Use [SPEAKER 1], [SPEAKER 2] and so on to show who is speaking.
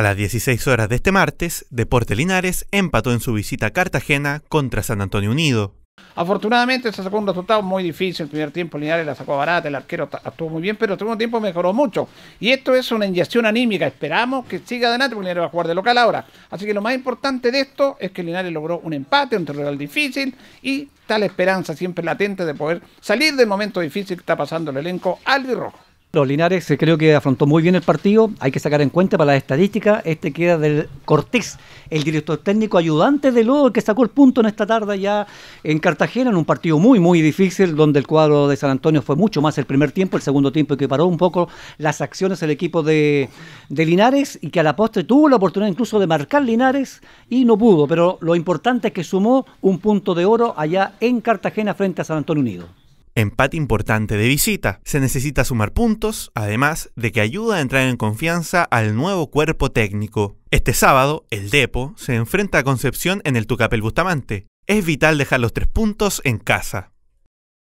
[SPEAKER 1] A las 16 horas de este martes, Deporte Linares empató en su visita a Cartagena contra San Antonio Unido.
[SPEAKER 2] Afortunadamente se sacó un resultado muy difícil. El primer tiempo Linares la sacó barata, el arquero actuó muy bien, pero el segundo tiempo mejoró mucho. Y esto es una inyección anímica. Esperamos que siga adelante porque Linares va a jugar de local ahora. Así que lo más importante de esto es que Linares logró un empate, un terreno difícil y tal esperanza siempre latente de poder salir del momento difícil que está pasando el elenco rojo
[SPEAKER 3] los Linares eh, creo que afrontó muy bien el partido. Hay que sacar en cuenta para las estadísticas. Este queda del Cortés, el director técnico ayudante de Lodo, que sacó el punto en esta tarde allá en Cartagena, en un partido muy, muy difícil, donde el cuadro de San Antonio fue mucho más el primer tiempo, el segundo tiempo que paró un poco las acciones del equipo de Linares y que a la postre tuvo la oportunidad incluso de marcar Linares y no pudo. Pero lo importante es que sumó un punto de oro allá en Cartagena frente a San Antonio Unido
[SPEAKER 1] empate importante de visita. Se necesita sumar puntos, además de que ayuda a entrar en confianza al nuevo cuerpo técnico. Este sábado, el Depo se enfrenta a Concepción en el Tucapel Bustamante. Es vital dejar los tres puntos en casa.